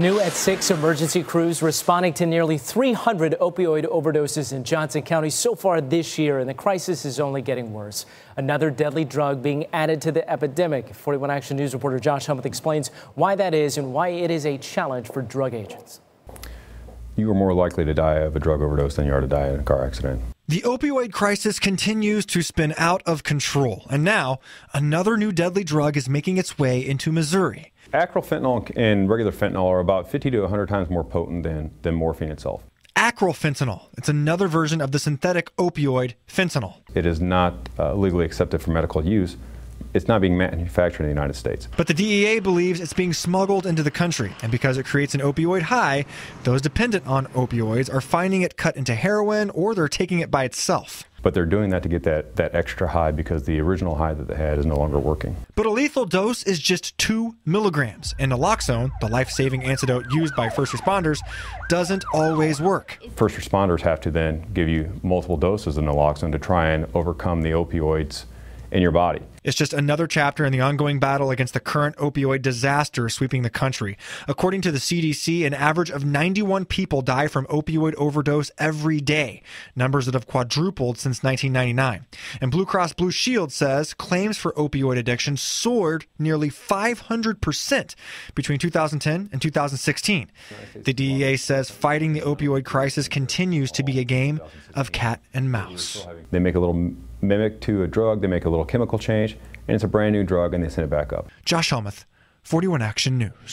New at 6 emergency crews responding to nearly 300 opioid overdoses in Johnson County so far this year, and the crisis is only getting worse. Another deadly drug being added to the epidemic. 41 Action News reporter Josh Humphrey explains why that is and why it is a challenge for drug agents. You are more likely to die of a drug overdose than you are to die in a car accident. The opioid crisis continues to spin out of control, and now another new deadly drug is making its way into Missouri. Acrylfentanyl and regular fentanyl are about 50 to 100 times more potent than, than morphine itself. Acrylfentanyl. It's another version of the synthetic opioid fentanyl. It is not uh, legally accepted for medical use, it's not being manufactured in the United States. But the DEA believes it's being smuggled into the country, and because it creates an opioid high, those dependent on opioids are finding it cut into heroin or they're taking it by itself. But they're doing that to get that, that extra high because the original high that they had is no longer working. But a lethal dose is just two milligrams, and naloxone, the life saving antidote used by first responders, doesn't always work. First responders have to then give you multiple doses of naloxone to try and overcome the opioids in your body. It's just another chapter in the ongoing battle against the current opioid disaster sweeping the country. According to the CDC, an average of 91 people die from opioid overdose every day, numbers that have quadrupled since 1999. And Blue Cross Blue Shield says claims for opioid addiction soared nearly 500% between 2010 and 2016. The DEA says fighting the opioid crisis continues to be a game of cat and mouse. They make a little mimic to a drug, they make a little chemical change and it's a brand new drug, and they sent it back up. Josh Helmuth, 41 Action News.